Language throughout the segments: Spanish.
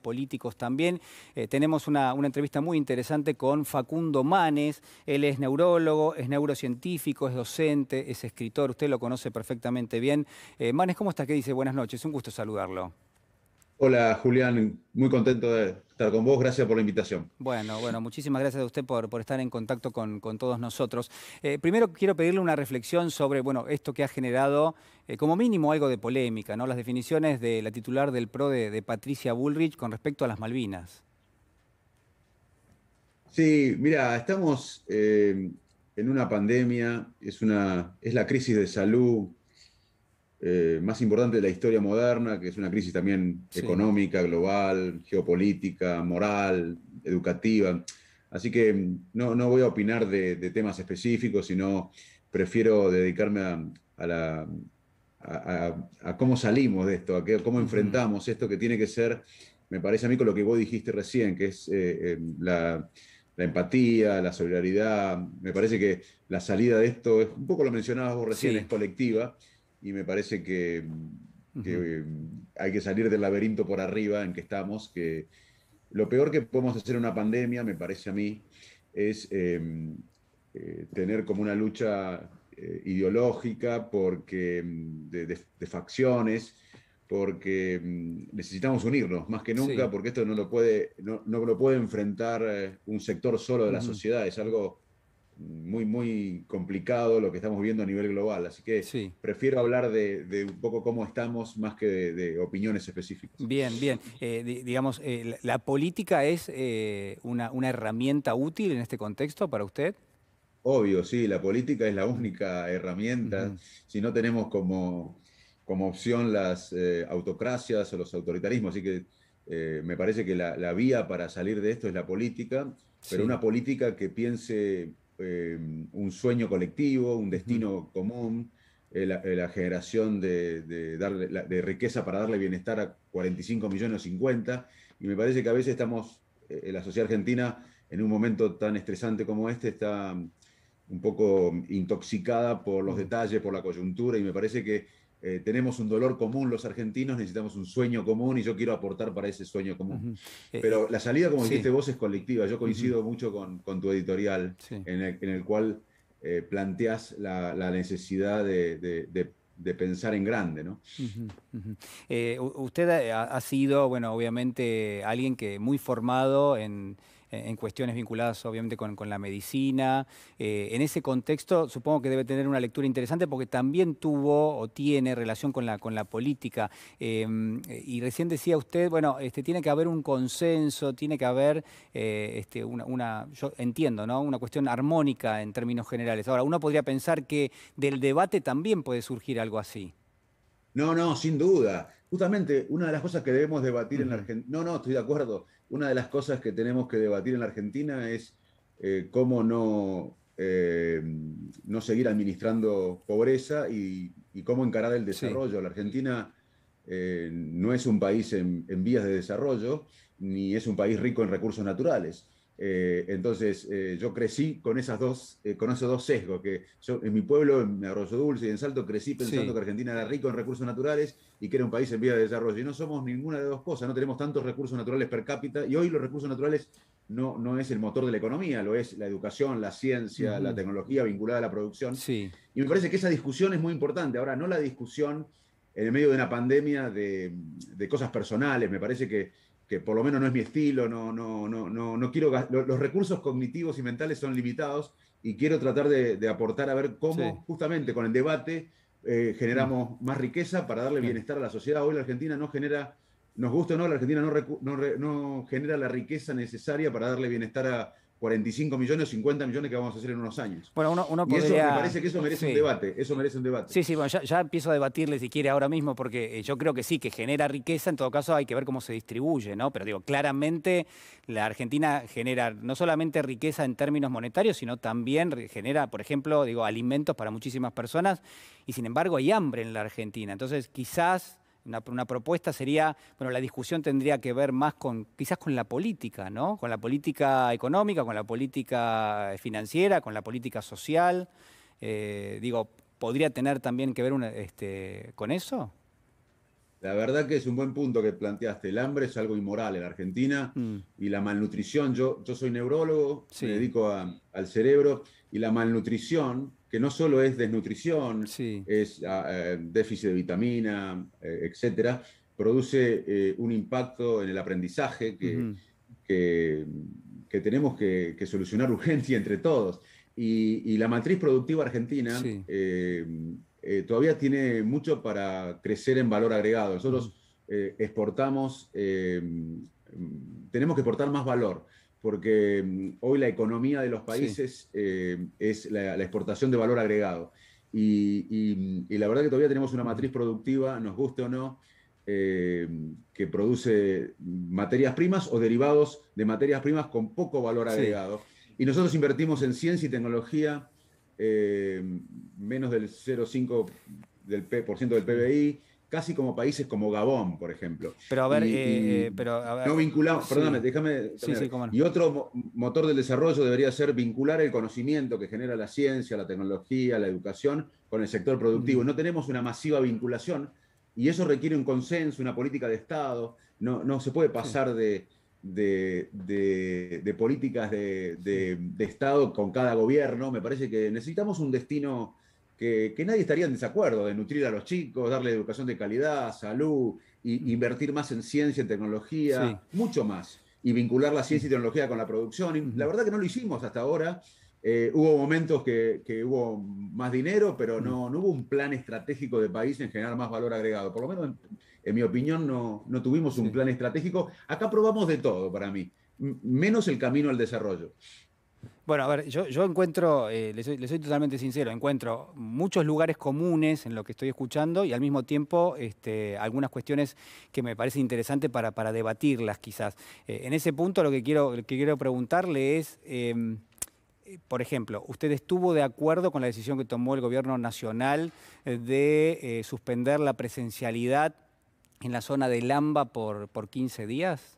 políticos también. Eh, tenemos una, entrevista muy interesante con Facundo Manes. Él es neurólogo, es neurocientífico, es docente, es escritor. Usted lo conoce perfectamente bien. Eh, Manes, ¿cómo estás? ¿Qué dice? Buenas noches. Un gusto saludarlo. Hola Julián, muy contento de estar con vos, gracias por la invitación. Bueno, bueno, muchísimas gracias a usted por, por estar en contacto con, todos nosotros. Eh, primero quiero pedirle una reflexión sobre bueno, esto que ha generado eh, como mínimo algo de polémica, ¿no? las definiciones de la titular del PRO de, Patricia Bullrich con respecto a las Malvinas. Sí, mira, estamos eh, en una pandemia, es, una, es la crisis de salud eh, más importante de la historia moderna, que es una crisis también económica, global, geopolítica, moral, educativa. Así que mm, no, voy a opinar de, temas específicos, sino prefiero dedicarme a, cómo salimos de esto, a cómo enfrentamos esto que tiene que ser, me parece a mí, con lo que vos dijiste recién, que es eh, em, la, empatía, la solidaridad. Me parece que la salida de esto, es, un poco lo mencionabas vos recién, es colectiva y me parece que, mm, mm, hay que salir del laberinto por arriba en que estamos, que lo peor que podemos hacer en una pandemia, me parece a mí, es em, eh, tener como una lucha eh, ideológica porque, mm, de, facciones, porque necesitamos unirnos más que nunca, porque esto no lo puede, no, lo puede enfrentar eh, un sector solo de la sociedad, es algo muy, complicado lo que estamos viendo a nivel global, así que prefiero hablar de, un poco cómo estamos más que de, opiniones específicas. Bien, bien. Eh, digamos, eh, la, política es eh, una, herramienta útil en este contexto para usted? Obvio, sí, la política es la única herramienta. Si no tenemos como, como opción las autocracias o los autoritarismos, así que me parece que la, vía para salir de esto es la política, pero una política que piense eh, un sueño colectivo, un destino común, eh, eh, la, generación de, darle, de, riqueza para darle bienestar a 45 millones o 50. Y me parece que a veces estamos, la sociedad argentina, en un momento tan estresante como este, está un poco intoxicada por los detalles, por la coyuntura, y me parece que eh, tenemos un dolor común los argentinos, necesitamos un sueño común y yo quiero aportar para ese sueño común. Eh, Pero eh, la salida, como dijiste vos, es colectiva. Yo coincido mucho con, tu editorial, en, el, cual planteas la, necesidad de, pensar en grande, ¿no? usted ha, sido, bueno, obviamente alguien que muy formado en, en cuestiones vinculadas obviamente con, la medicina. Eh, en ese contexto supongo que debe tener una lectura interesante porque también tuvo o tiene relación con la, política. Em, y recién decía usted, bueno, este, tiene que haber un consenso, tiene que haber eh, este, una, yo entiendo, ¿no? Una cuestión armónica en términos generales. Ahora, uno podría pensar que del debate también puede surgir algo así. No, no, sin duda. Justamente una de las cosas que debemos debatir en la Argentina. No, no, estoy de acuerdo una de las cosas que tenemos que debatir en la Argentina es eh, cómo no, eh, no seguir administrando pobreza y, cómo encarar el desarrollo. La Argentina eh, no es un país en, vías de desarrollo, ni es un país rico en recursos naturales. Eh, entonces, eh, yo crecí con, esas dos, eh, esos dos sesgos, que yo en mi pueblo, en Arroyo Dulce y en Salto, crecí pensando que Argentina era rico en recursos naturales y que era un país en vía de desarrollo. Y no somos ninguna de dos cosas, no tenemos tantos recursos naturales per cápita y hoy los recursos naturales no, no es el motor de la economía, lo es la educación, la ciencia, la tecnología vinculada a la producción. Y me parece que esa discusión es muy importante. Ahora, no la discusión en el medio de una pandemia de cosas personales, me parece que que por lo menos no es mi estilo, no, no, no, no, no quiero, los recursos cognitivos y mentales son limitados y quiero tratar de, aportar a ver cómo justamente con el debate eh, generamos más riqueza para darle bienestar a la sociedad. Hoy la Argentina no genera, nos gusta o no, la Argentina no, no genera la riqueza necesaria para darle bienestar a, 45 millones o 50 millones que vamos a hacer en unos años. Bueno, uno, podría... y eso, me parece que eso merece un debate, eso merece un debate. Sí, sí, bueno, ya, ya, empiezo a debatirle si quiere ahora mismo, porque eh, yo creo que sí, que genera riqueza, en todo caso hay que ver cómo se distribuye, ¿no? Pero digo, claramente la Argentina genera no solamente riqueza en términos monetarios, sino también genera, por ejemplo, digo, alimentos para muchísimas personas, y sin embargo hay hambre en la Argentina. Entonces, quizás una, propuesta sería, bueno, la discusión tendría que ver más con, quizás con la política, ¿no? Con la política económica, con la política eh, financiera, con la política social. Eh, digo, ¿podría tener también que ver este, con eso? La verdad que es un buen punto que planteaste. El hambre es algo inmoral en Argentina mm. y la malnutrición. Yo, yo soy neurólogo, me dedico al cerebro y la malnutrición que no solo es desnutrición, es ah, eh, déficit de vitamina, eh, etcétera, produce eh, un impacto en el aprendizaje que, tenemos que, solucionar urgente entre todos. Y, la matriz productiva argentina todavía tiene mucho para crecer en valor agregado. Nosotros exportamos, tenemos que exportar más valor porque mm, hoy la economía de los países eh, es la, exportación de valor agregado. Mm, y, la verdad que todavía tenemos una matriz productiva, nos guste o no, eh, que produce materias primas o derivados de materias primas con poco valor agregado. Y nosotros invertimos en ciencia y tecnología eh, menos del 0,5% del, del PBI, casi como países como Gabón, por ejemplo. Pero a ver, eh, pero no vinculamos, perdóname, déjame. Sí, sí, Y otro motor del desarrollo debería ser vincular el conocimiento que genera la ciencia, la tecnología, la educación con el sector productivo. No tenemos una masiva vinculación y eso requiere un consenso, una política de Estado. No, no se puede pasar de, de, de políticas de, Estado con cada gobierno. Me parece que necesitamos un destino que, nadie estaría en desacuerdo de nutrir a los chicos, darle educación de calidad, salud, mm. invertir más en ciencia, y tecnología, mucho más, y vincular la ciencia y mm. tecnología con la producción. la verdad que no lo hicimos hasta ahora. Eh, hubo momentos que, hubo más dinero, pero mm. no, hubo un plan estratégico de país en generar más valor agregado. Por lo menos, en, mi opinión, no, tuvimos un plan estratégico. Acá probamos de todo para mí, menos el camino al desarrollo. Bueno, a ver, yo, encuentro, eh, le, soy, totalmente sincero, encuentro muchos lugares comunes en lo que estoy escuchando y al mismo tiempo este, algunas cuestiones que me parece interesante para, debatirlas quizás. Eh, en ese punto lo que quiero, que quiero preguntarle es, em, eh, por ejemplo, ¿usted estuvo de acuerdo con la decisión que tomó el gobierno nacional de suspender la presencialidad en la zona de Lamba por 15 días?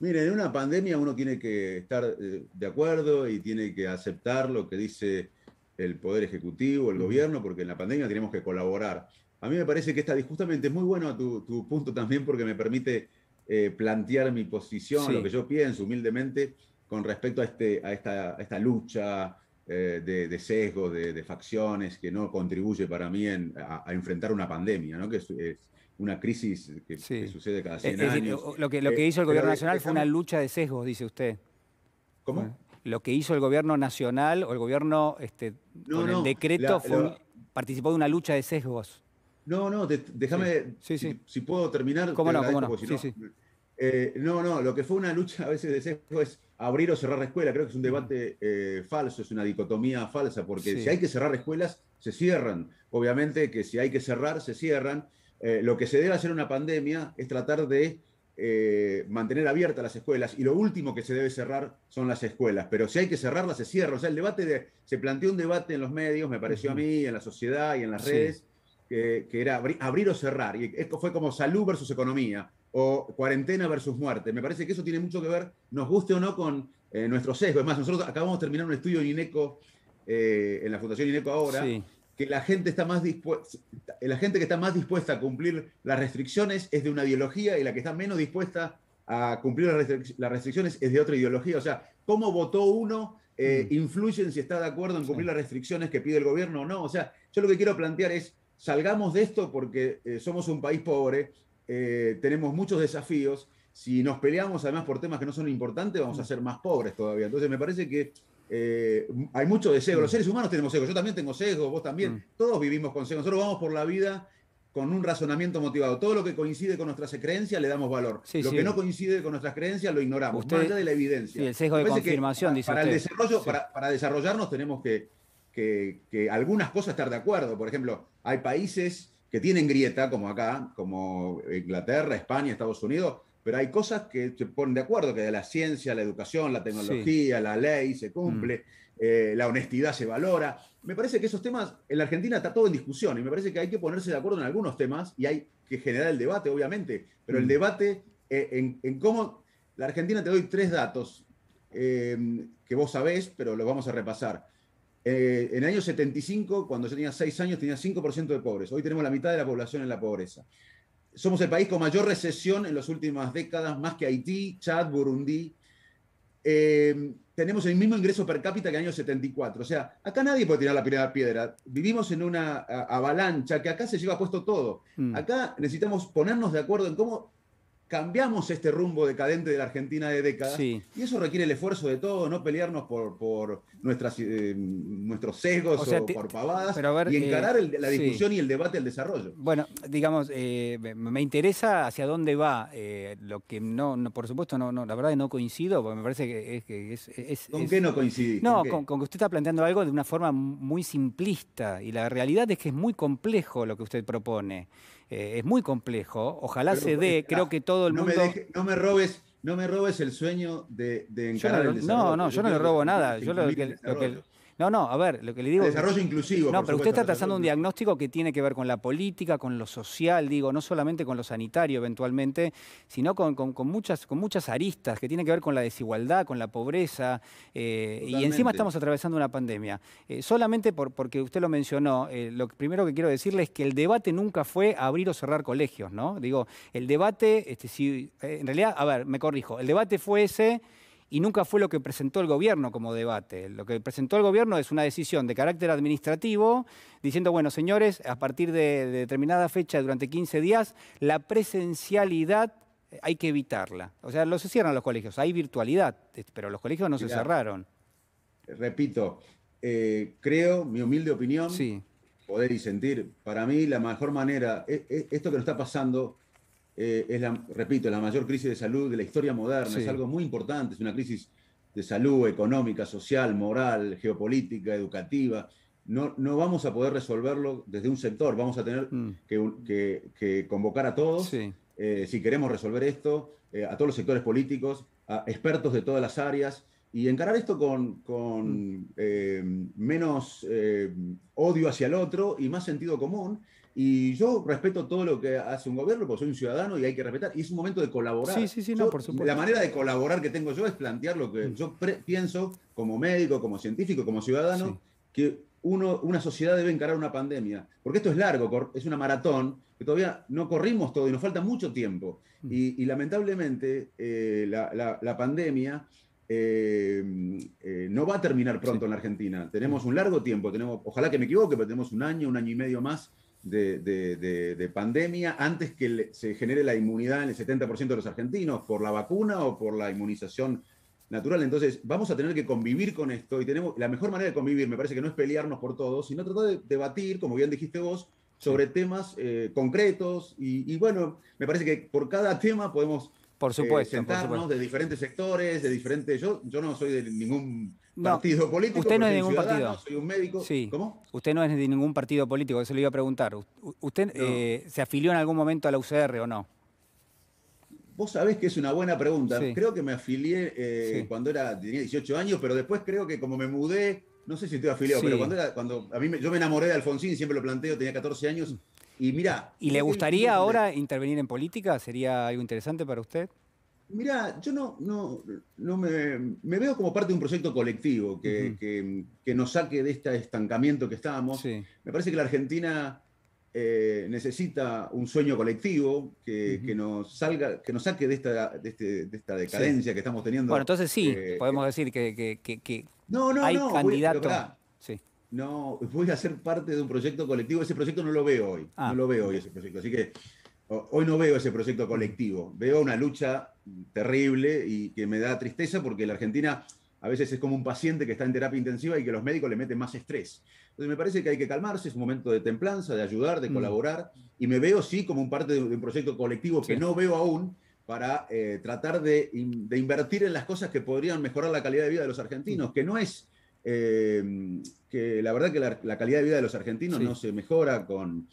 Mire, en una pandemia uno tiene que estar eh, de acuerdo y tiene que aceptar lo que dice el Poder Ejecutivo, el gobierno, porque en la pandemia tenemos que colaborar. A mí me parece que está justamente es muy bueno tu, punto también porque me permite eh, plantear mi posición, lo que yo pienso humildemente con respecto a, este, esta, lucha eh, de, de, sesgos, de, facciones, que no contribuye para mí a, enfrentar una pandemia, ¿no? una crisis que, sucede cada 100 años. Lo que, lo que eh, hizo el gobierno nacional fue una lucha de sesgos, dice usted. ¿Cómo? ¿Eh? Lo que hizo el gobierno nacional o el gobierno este, decreto participó de una lucha de sesgos. No, no, déjame, si, puedo terminar. ¿Cómo no? Eh, no. no, lo que fue una lucha a veces de sesgos es abrir o cerrar escuela. Creo que es un debate falso, es una dicotomía falsa, porque si hay que cerrar escuelas, se cierran. Obviamente que si hay que cerrar, se cierran. Eh, lo que se debe hacer en una pandemia es tratar de eh, mantener abiertas las escuelas y lo último que se debe cerrar son las escuelas, pero si hay que cerrarlas, se cierra. O sea, el debate se planteó un debate en los medios, me pareció a mí, en la sociedad y en las redes, que, era abrir o cerrar, y esto fue como salud versus economía, o cuarentena versus muerte. Me parece que eso tiene mucho que ver, nos guste o no, con eh, nuestro sesgo. Es más, nosotros acabamos de terminar un estudio en INECO, eh, en la Fundación INECO ahora, sí que la gente, está más la gente que está más dispuesta a cumplir las restricciones es de una ideología y la que está menos dispuesta a cumplir las, restricciones es de otra ideología. O sea, cómo votó uno eh, mm. influye en si está de acuerdo en cumplir las restricciones que pide el gobierno o no. O sea, yo lo que quiero plantear es, salgamos de esto porque eh, somos un país pobre, eh, tenemos muchos desafíos. Si nos peleamos además por temas que no son importantes, vamos a mm. ser más pobres todavía. Entonces me parece que eh, hay mucho de sesgo. Los mm. seres humanos tenemos sesgo. Yo también tengo sesgo, vos también. Mm. Todos vivimos con sesgo. Nosotros vamos por la vida con un razonamiento motivado. Todo lo que coincide con nuestras creencias le damos valor. lo que no coincide con nuestras creencias lo ignoramos, usted, más allá de la evidencia. Sí, el sesgo de confirmación, para, El desarrollo, para, desarrollarnos tenemos que, que, que, algunas cosas estar de acuerdo. Por ejemplo, hay países que tienen grieta, como acá, como Inglaterra, España, Estados Unidos, pero hay cosas que se ponen de acuerdo, que de la ciencia, la educación, la tecnología, la ley se cumple, mm. eh, la honestidad se valora. Me parece que esos temas, en la Argentina está todo en discusión y me parece que hay que ponerse de acuerdo en algunos temas y hay que generar el debate, obviamente, pero el mm. debate eh, en, cómo... La Argentina te doy tres datos eh, que vos sabés, pero los vamos a repasar. en el año 75, cuando yo tenía seis años, tenía 5% de pobres. Hoy tenemos la mitad de la población en la pobreza somos el país con mayor recesión en las últimas décadas, más que Haití, Chad, Burundi. Eh, tenemos el mismo ingreso per cápita que en el año 74. O sea, acá nadie puede tirar la primera piedra. Vivimos en una avalancha que acá se lleva puesto todo. Mm. Acá necesitamos ponernos de acuerdo en cómo cambiamos este rumbo decadente de la Argentina de décadas. Y eso requiere el esfuerzo de todos, no pelearnos por, por nuestras, eh, nuestros sesgos o, por pavadas y eh, encarar la discusión y el debate, del desarrollo. Bueno, digamos, eh, me interesa hacia dónde va. lo que no, por supuesto, no, no, la verdad no coincido, porque me parece que es... Que es, ¿Con qué no coincidís? No, con, que usted está planteando algo de una forma muy simplista y la realidad es que es muy complejo lo que usted propone. Eh, es muy complejo. Ojalá se dé, creo ah, que todo el no mundo... no me robes no me robes el sueño de, encarar el desarrollo. No, no, yo no le robo nada. No, no, a ver, lo que le digo... desarrollo inclusivo. No, pero usted está trazando un diagnóstico que tiene que ver con la política, con lo social, digo, no solamente con lo sanitario eventualmente, sino con, muchas, con muchas aristas que tiene que ver con la desigualdad, con la pobreza, eh, y encima estamos atravesando una pandemia. Eh, solamente porque usted lo mencionó, eh, lo primero que quiero decirle es que el debate nunca fue abrir o cerrar colegios, ¿no? Digo, el debate, este, en realidad, a ver, me corrijo, el debate fue ese y nunca fue lo que presentó el gobierno como debate. Lo que presentó el gobierno es una decisión de carácter administrativo, diciendo, bueno, señores, a partir de, determinada fecha, durante 15 días, la presencialidad hay que evitarla. O sea, no se cierran los colegios, hay virtualidad, pero los colegios no se cerraron. Repito, eh, creo, mi humilde opinión, poder y sentir, para mí la mejor manera, e, e, esto que nos está pasando eh, es, la, repito, la mayor crisis de salud de la historia moderna, es algo muy importante, es una crisis de salud económica, social, moral, geopolítica, educativa. No, no vamos a poder resolverlo desde un sector, vamos a tener mm. que, convocar a todos, eh, si queremos resolver esto, eh, a todos los sectores políticos, a expertos de todas las áreas, y encarar esto con, con mm. menos odio hacia el otro y más sentido común, y yo respeto todo lo que hace un gobierno, porque soy un ciudadano y hay que respetar. Y es un momento de colaborar. Sí, sí, sí, por supuesto. La manera de colaborar que tengo yo es plantear lo que mm. yo pienso como médico, como científico, como ciudadano, que uno, una sociedad debe encarar una pandemia. Porque esto es largo, es una maratón, que todavía no corrimos todo y nos falta mucho tiempo. Mm. Y, lamentablemente eh, la, pandemia... Eh, eh, no va a terminar pronto en la Argentina. Tenemos mm. un largo tiempo, tenemos, ojalá que me equivoque, pero tenemos un año, un año y medio más de, pandemia antes que se genere la inmunidad en el 70% de los argentinos por la vacuna o por la inmunización natural. Entonces, vamos a tener que convivir con esto y tenemos la mejor manera de convivir, me parece que no es pelearnos por todos, sino tratar de debatir, como bien dijiste vos, sobre temas eh, concretos y, bueno, me parece que por cada tema podemos por eh, supuesto, sentarnos de diferentes sectores, de diferentes... Yo, yo no soy de ningún no, partido político. Usted no es de ningún partido. Soy un médico. Sí. ¿Cómo? Usted no es de ningún partido político, eso le iba a preguntar. ¿Usted eh, se afilió en algún momento a la UCR o no? Vos sabés que es una buena pregunta. Creo que me afilié eh, cuando era, tenía 18 años, pero después creo que como me mudé, no sé si estoy afiliado, pero cuando, yo me enamoré de Alfonsín, siempre lo planteo, tenía 14 años. Y mira. ¿Y le gustaría ahora intervenir en política? ¿Sería algo interesante para usted? Mirá, yo no, no, me, veo como parte de un proyecto colectivo que, que, nos saque de este estancamiento que estábamos. Me parece que la Argentina eh, necesita un sueño colectivo que, nos salga, que nos saque de esta, este, decadencia que estamos teniendo. Bueno, entonces sí, eh, podemos decir que, no, no, hay no, No, voy a ser parte de un proyecto colectivo. Ese proyecto no lo veo hoy. Ah, no lo veo hoy ese proyecto. Así que hoy no veo ese proyecto colectivo. Veo una lucha terrible y que me da tristeza porque la Argentina a veces es como un paciente que está en terapia intensiva y que los médicos le meten más estrés. Entonces me parece que hay que calmarse, es un momento de templanza, de ayudar, de mm. colaborar, y me veo sí como un parte de un proyecto colectivo que no veo aún para eh, tratar de, invertir en las cosas que podrían mejorar la calidad de vida de los argentinos, mm. que no es eh, que la verdad que la, calidad de vida de los argentinos no se mejora con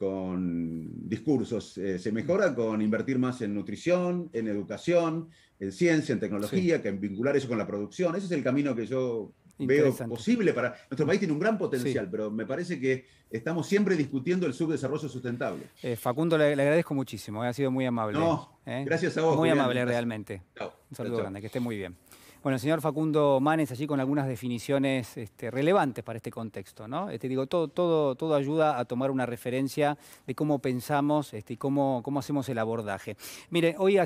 con discursos. Eh, se mejora con invertir más en nutrición, en educación, en ciencia, en tecnología, que en vincular eso con la producción. Ese es el camino que yo veo posible para... Nuestro país tiene un gran potencial, pero me parece que estamos siempre discutiendo el subdesarrollo sustentable. Eh, Facundo, le, agradezco muchísimo, eh, ha sido muy amable. No, gracias a vos. Muy amable realmente. Un saludo grande, que esté muy bien. Bueno, el señor Facundo Manes allí con algunas definiciones este, relevantes para este contexto. ¿no? Este, digo, todo, todo, todo ayuda a tomar una referencia de cómo pensamos este, y cómo, cómo hacemos el abordaje. Mire, hoy